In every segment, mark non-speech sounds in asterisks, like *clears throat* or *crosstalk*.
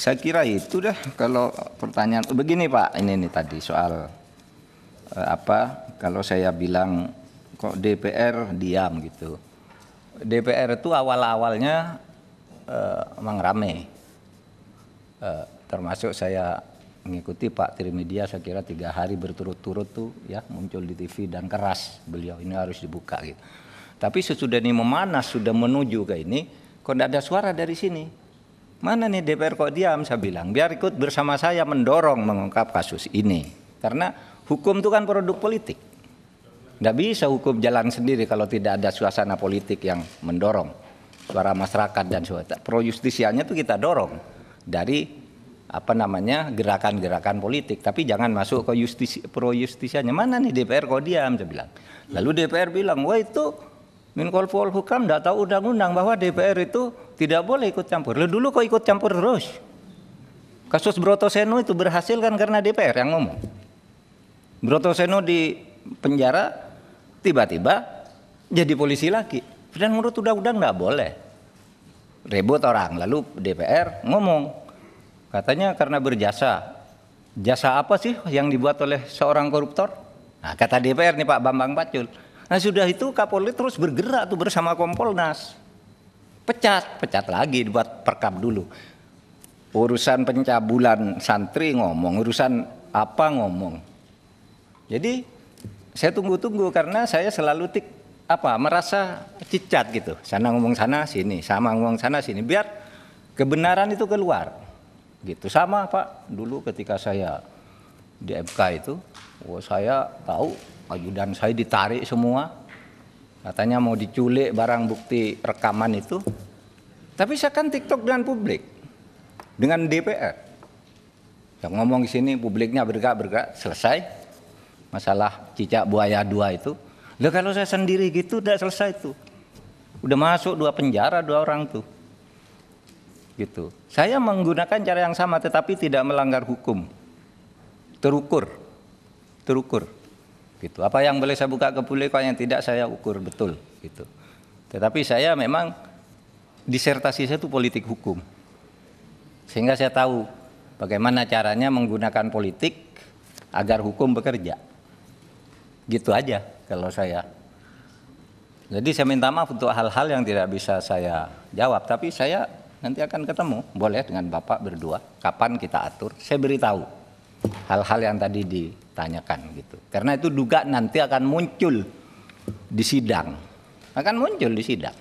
saya kira itu dah kalau pertanyaan begini Pak ini nih tadi soal eh, apa kalau saya bilang kok DPR diam gitu DPR itu awal-awalnya eh, emang rame eh, termasuk saya mengikuti Pak Trimedia saya kira tiga hari berturut-turut tuh ya muncul di TV dan keras beliau ini harus dibuka gitu. Tapi sesudah ini memanas sudah menuju ke ini, kok tidak ada suara dari sini? Mana nih DPR kok diam? Saya bilang, biar ikut bersama saya mendorong mengungkap kasus ini. Karena hukum itu kan produk politik. Tidak bisa hukum jalan sendiri kalau tidak ada suasana politik yang mendorong suara masyarakat dan suara pro justisianya itu kita dorong dari apa namanya gerakan-gerakan politik tapi jangan masuk ke justisi pro justisianya mana nih DPR kok diam saya bilang lalu DPR bilang wah itu Minkolpol Hukam tidak tahu undang-undang bahwa DPR itu tidak boleh ikut campur. Lalu dulu kok ikut campur terus? Kasus Broto Seno itu berhasil kan karena DPR yang ngomong. Broto Seno di penjara tiba-tiba jadi polisi lagi. Dan menurut undang-undang nggak boleh. Ribut orang lalu DPR ngomong katanya karena berjasa. Jasa apa sih yang dibuat oleh seorang koruptor? Nah, kata DPR nih Pak Bambang Pacul. Nah sudah itu Kapolri terus bergerak tuh bersama Kompolnas pecat, pecat lagi buat perkap dulu. Urusan pencabulan santri ngomong, urusan apa ngomong. Jadi saya tunggu-tunggu karena saya selalu tik apa merasa cicat gitu. Sana ngomong sana sini, sama ngomong sana sini biar kebenaran itu keluar. Gitu. Sama Pak, dulu ketika saya di MK itu, oh, saya tahu ajudan saya ditarik semua Katanya mau diculik barang bukti rekaman itu. Tapi saya kan TikTok dengan publik, dengan DPR. Yang ngomong di sini publiknya bergerak-bergerak, selesai. Masalah cicak buaya dua itu. Lah kalau saya sendiri gitu udah selesai itu. Udah masuk dua penjara dua orang tuh. Gitu. Saya menggunakan cara yang sama tetapi tidak melanggar hukum. Terukur. Terukur gitu. Apa yang boleh saya buka ke publik, apa yang tidak saya ukur betul gitu. Tetapi saya memang disertasi saya itu politik hukum. Sehingga saya tahu bagaimana caranya menggunakan politik agar hukum bekerja. Gitu aja kalau saya. Jadi saya minta maaf untuk hal-hal yang tidak bisa saya jawab, tapi saya nanti akan ketemu, boleh dengan Bapak berdua, kapan kita atur, saya beritahu hal-hal yang tadi di ditanyakan gitu. Karena itu duga nanti akan muncul di sidang. Akan muncul di sidang.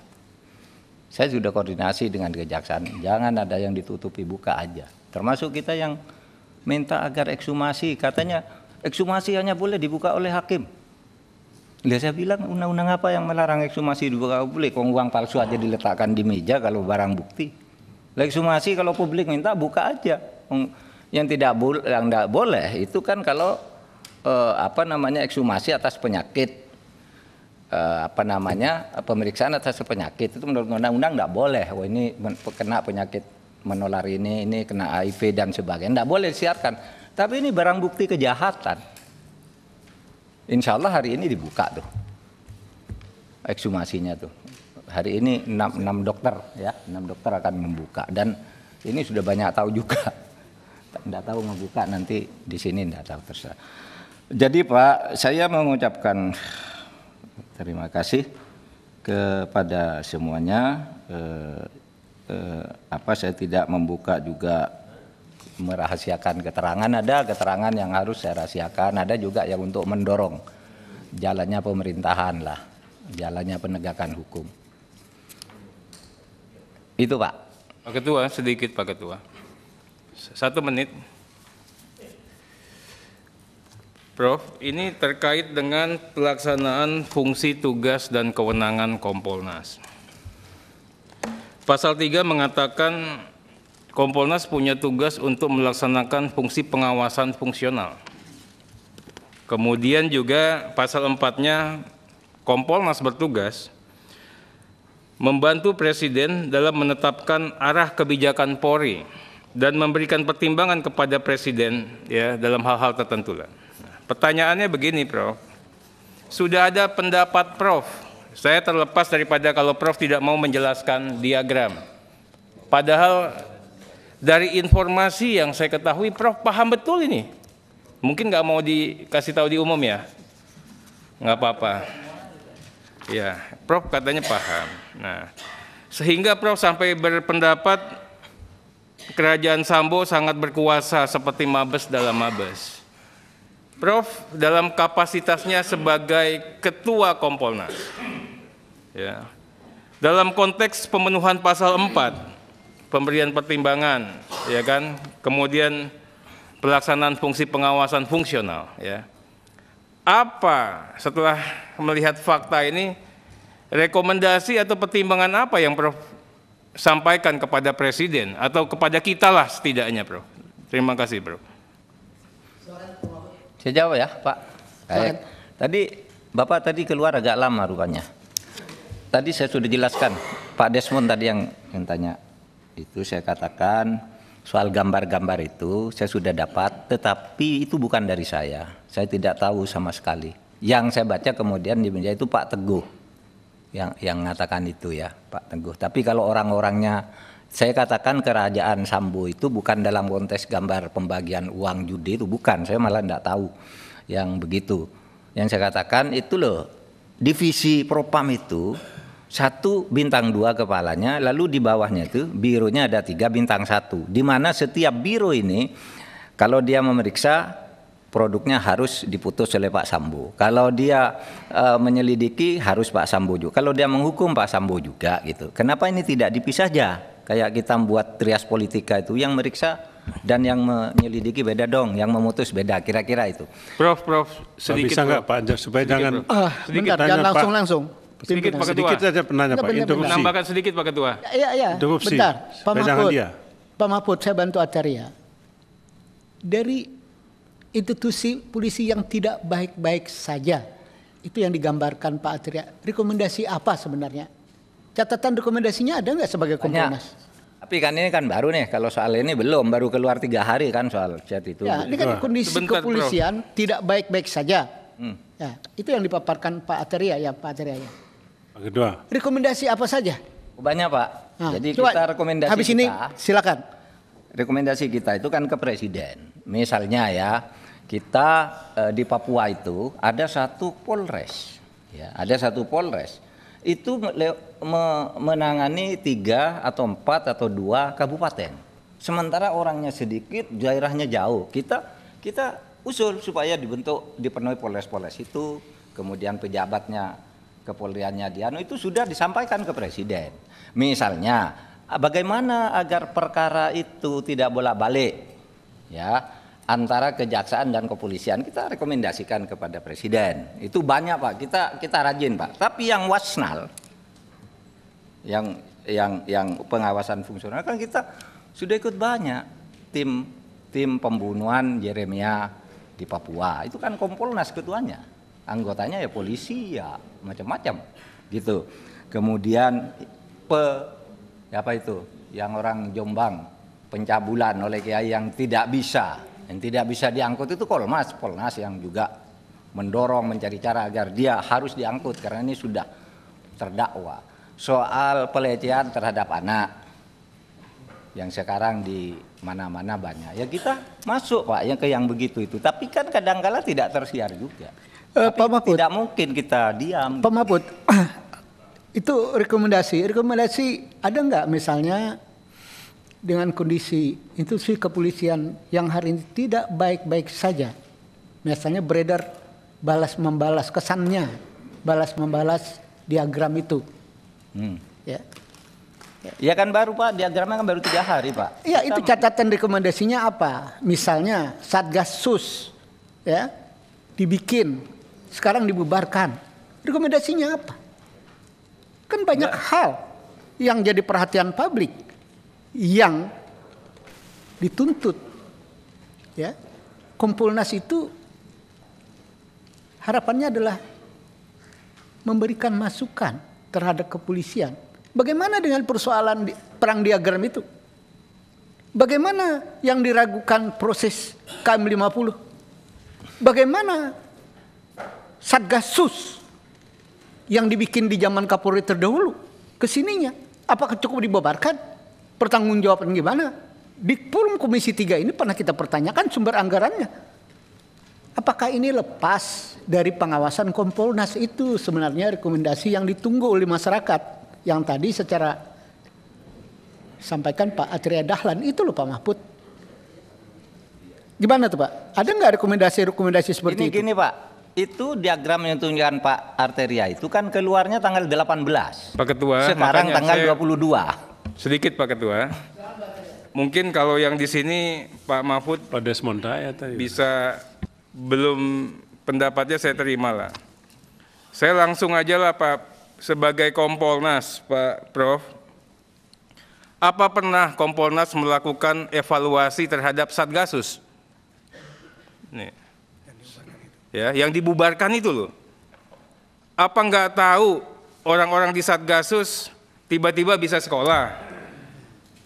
Saya sudah koordinasi dengan kejaksaan, jangan ada yang ditutupi buka aja. Termasuk kita yang minta agar ekshumasi, katanya ekshumasi hanya boleh dibuka oleh hakim. Lihat saya bilang undang-undang apa yang melarang ekshumasi dibuka publik? Kalau uang palsu aja diletakkan di meja kalau barang bukti. Ekshumasi kalau publik minta buka aja. Yang tidak, yang tidak boleh itu kan kalau eh, apa namanya ekshumasi atas penyakit eh, apa namanya pemeriksaan atas penyakit itu menurut undang-undang tidak boleh. Wah oh, ini kena penyakit menular ini, ini kena HIV dan sebagainya. Tidak boleh disiarkan. Tapi ini barang bukti kejahatan. Insya Allah hari ini dibuka tuh ekshumasinya tuh. Hari ini 6, 6 dokter ya, 6 dokter akan membuka dan ini sudah banyak tahu juga. Tidak *laughs* tahu membuka nanti di sini tidak tahu terserah. Jadi Pak, saya mengucapkan terima kasih kepada semuanya. Eh, eh, apa saya tidak membuka juga merahasiakan keterangan. Ada keterangan yang harus saya rahasiakan, ada juga yang untuk mendorong jalannya pemerintahan lah, jalannya penegakan hukum. Itu Pak. Pak Ketua, sedikit Pak Ketua. Satu menit. Prof, ini terkait dengan pelaksanaan fungsi tugas dan kewenangan Kompolnas. Pasal 3 mengatakan Kompolnas punya tugas untuk melaksanakan fungsi pengawasan fungsional. Kemudian juga pasal 4-nya Kompolnas bertugas membantu Presiden dalam menetapkan arah kebijakan Polri dan memberikan pertimbangan kepada Presiden ya dalam hal-hal tertentu Pertanyaannya begini, Prof. Sudah ada pendapat Prof. Saya terlepas daripada kalau Prof tidak mau menjelaskan diagram. Padahal dari informasi yang saya ketahui Prof paham betul ini. Mungkin nggak mau dikasih tahu di umum ya. Nggak apa-apa. Ya, Prof katanya paham. Nah, sehingga Prof sampai berpendapat kerajaan Sambo sangat berkuasa seperti Mabes dalam Mabes. Prof dalam kapasitasnya sebagai Ketua Kompolnas. Ya. Dalam konteks pemenuhan pasal 4, pemberian pertimbangan, ya kan? Kemudian pelaksanaan fungsi pengawasan fungsional, ya. Apa setelah melihat fakta ini rekomendasi atau pertimbangan apa yang Prof sampaikan kepada presiden atau kepada kita lah setidaknya, Prof. Terima kasih, Prof. Saya jawab ya, Pak. Baik. Tadi Bapak tadi keluar agak lama rupanya. Tadi saya sudah jelaskan, Pak Desmond tadi yang yang tanya. Itu saya katakan soal gambar-gambar itu saya sudah dapat, tetapi itu bukan dari saya. Saya tidak tahu sama sekali. Yang saya baca kemudian di media itu Pak Teguh yang yang mengatakan itu ya, Pak Teguh. Tapi kalau orang-orangnya saya katakan kerajaan Sambo itu bukan dalam konteks gambar pembagian uang judi itu bukan saya malah tidak tahu yang begitu yang saya katakan itu loh divisi propam itu satu bintang dua kepalanya lalu di bawahnya itu birunya ada tiga bintang satu di mana setiap biru ini kalau dia memeriksa produknya harus diputus oleh Pak Sambo. Kalau dia e, menyelidiki harus Pak Sambo juga. Kalau dia menghukum Pak Sambo juga gitu. Kenapa ini tidak dipisah aja? Kayak kita membuat trias politika itu yang meriksa dan yang menyelidiki beda dong, yang memutus beda kira-kira itu. Prof, Prof, sedikit Bisa nggak Pak Anjar supaya sedikit, jangan prof. Ah, sedikit jangan langsung-langsung. Sedikit Pak Sedikit saja penanya Pak, interupsi. Nambahkan sedikit Pak Ketua. Iya, iya. Interupsi. Bentar, Pak Mahfud. Pak Mahfud, saya bantu Acarya. Dari institusi polisi yang tidak baik-baik saja, itu yang digambarkan Pak Atria. Rekomendasi apa sebenarnya Catatan rekomendasinya ada nggak sebagai Kompolnas? Tapi kan ini kan baru nih, kalau soal ini belum, baru keluar tiga hari kan soal chat itu. Ya, ini kan kondisi Sebentar, kepolisian bro. tidak baik-baik saja. Hmm. Ya, itu yang dipaparkan Pak Ateria ya, Pak Ateria ya. Kedua. Rekomendasi apa saja? Banyak Pak. Nah, Jadi coba, kita rekomendasi habis ini kita, silakan. Rekomendasi kita itu kan ke Presiden. Misalnya ya, kita eh, di Papua itu ada satu Polres, ya, ada satu Polres itu menangani tiga atau empat atau dua kabupaten. Sementara orangnya sedikit, daerahnya jauh. Kita kita usul supaya dibentuk dipenuhi polres-polres itu, kemudian pejabatnya kepoliannya Diano itu sudah disampaikan ke presiden. Misalnya, bagaimana agar perkara itu tidak bolak-balik? Ya, antara kejaksaan dan kepolisian kita rekomendasikan kepada presiden. Itu banyak Pak, kita kita rajin Pak. Tapi yang wasnal yang yang yang pengawasan fungsional kan kita sudah ikut banyak tim tim pembunuhan Jeremia di Papua. Itu kan Kompolnas ketuanya. Anggotanya ya polisi ya macam-macam gitu. Kemudian pe apa itu? Yang orang Jombang pencabulan oleh kiai yang tidak bisa yang tidak bisa diangkut itu Kolmas, Polnas yang juga mendorong mencari cara agar dia harus diangkut karena ini sudah terdakwa. Soal pelecehan terhadap anak yang sekarang di mana-mana banyak. Ya kita masuk Pak yang ke yang begitu itu. Tapi kan kadangkala kala tidak tersiar juga. Uh, Pak Mahfud, tidak mungkin kita diam. Pak Mahfud, *clears throat* itu rekomendasi. Rekomendasi ada nggak misalnya dengan kondisi institusi kepolisian yang hari ini tidak baik-baik saja, misalnya beredar balas membalas kesannya, balas membalas diagram itu. Hmm. Ya. Ya kan baru Pak, diagramnya kan baru tiga hari Pak. Iya itu catatan rekomendasinya apa? Misalnya Satgas Sus ya dibikin, sekarang dibubarkan. Rekomendasinya apa? Kan banyak Nggak. hal yang jadi perhatian publik yang dituntut ya Kompolnas itu harapannya adalah memberikan masukan terhadap kepolisian bagaimana dengan persoalan perang diagram itu bagaimana yang diragukan proses KM50 bagaimana Satgasus yang dibikin di zaman Kapolri terdahulu kesininya apakah cukup dibobarkan pertanggungjawaban gimana? Di forum Komisi 3 ini pernah kita pertanyakan sumber anggarannya. Apakah ini lepas dari pengawasan Kompolnas itu sebenarnya rekomendasi yang ditunggu oleh masyarakat yang tadi secara sampaikan Pak Atria Dahlan itu loh Pak Mahfud. Gimana tuh Pak? Ada nggak rekomendasi-rekomendasi seperti ini, itu? Gini Pak, itu diagram yang tunjukkan Pak Arteria itu kan keluarnya tanggal 18. Pak Ketua, sekarang tanggal saya, 22. Sedikit Pak Ketua. Mungkin kalau yang di sini Pak Mahfud Pak Desmond ya tadi. Bisa belum pendapatnya saya terima lah. Saya langsung aja lah Pak sebagai Kompolnas Pak Prof. Apa pernah Kompolnas melakukan evaluasi terhadap Satgasus? Nih. Ya, yang dibubarkan itu loh. Apa nggak tahu orang-orang di Satgasus tiba-tiba bisa sekolah?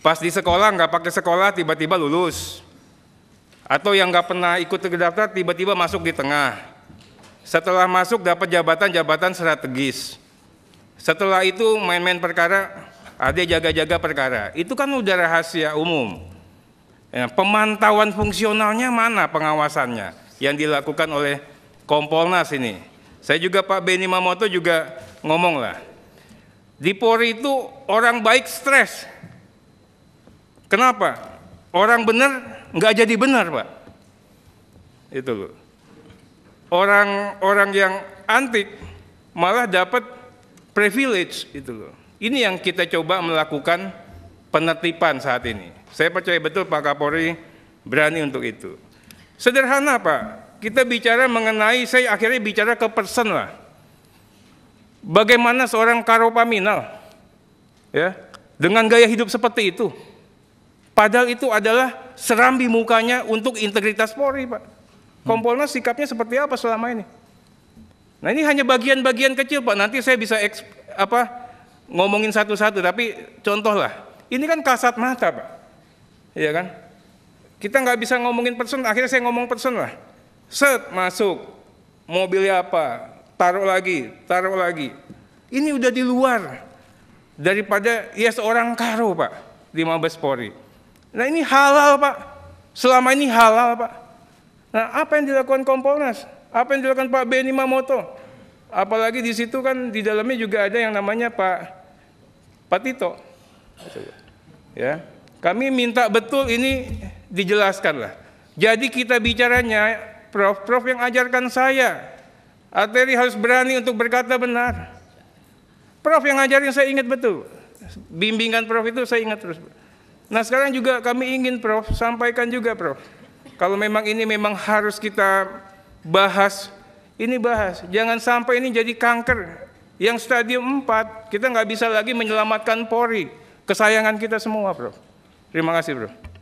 Pas di sekolah nggak pakai sekolah tiba-tiba lulus. Atau yang nggak pernah ikut terdaftar tiba-tiba masuk di tengah. Setelah masuk dapat jabatan-jabatan strategis. Setelah itu main-main perkara, ada jaga-jaga perkara. Itu kan udah rahasia umum. Ya, pemantauan fungsionalnya mana pengawasannya yang dilakukan oleh Kompolnas ini. Saya juga Pak Beni Mamoto juga ngomong lah. Di Polri itu orang baik stres, Kenapa? Orang benar nggak jadi benar, Pak. Itu loh. Orang-orang yang antik malah dapat privilege itu loh. Ini yang kita coba melakukan penertiban saat ini. Saya percaya betul Pak Kapolri berani untuk itu. Sederhana Pak, kita bicara mengenai, saya akhirnya bicara ke person lah. Bagaimana seorang karopaminal ya, dengan gaya hidup seperti itu, Padahal itu adalah serambi mukanya untuk integritas Polri, Pak. Hmm. Kompolnas sikapnya seperti apa selama ini? Nah ini hanya bagian-bagian kecil, Pak. Nanti saya bisa eksp, apa ngomongin satu-satu, tapi contohlah. Ini kan kasat mata, Pak. Iya kan? Kita nggak bisa ngomongin person, akhirnya saya ngomong person lah. Set, masuk. Mobilnya apa? Taruh lagi, taruh lagi. Ini udah di luar daripada ya seorang karo, Pak, di Mabes Polri. Nah ini halal Pak, selama ini halal Pak. Nah apa yang dilakukan Kompolnas? Apa yang dilakukan Pak Beni Mamoto? Apalagi di situ kan di dalamnya juga ada yang namanya Pak Pak Tito. Ya, kami minta betul ini dijelaskan lah. Jadi kita bicaranya Prof, Prof yang ajarkan saya. Ateri harus berani untuk berkata benar. Prof yang ngajarin saya ingat betul. Bimbingan Prof itu saya ingat terus. Nah sekarang juga kami ingin Prof sampaikan juga Prof. Kalau memang ini memang harus kita bahas, ini bahas. Jangan sampai ini jadi kanker yang stadium 4, kita nggak bisa lagi menyelamatkan Polri. Kesayangan kita semua Prof. Terima kasih Prof.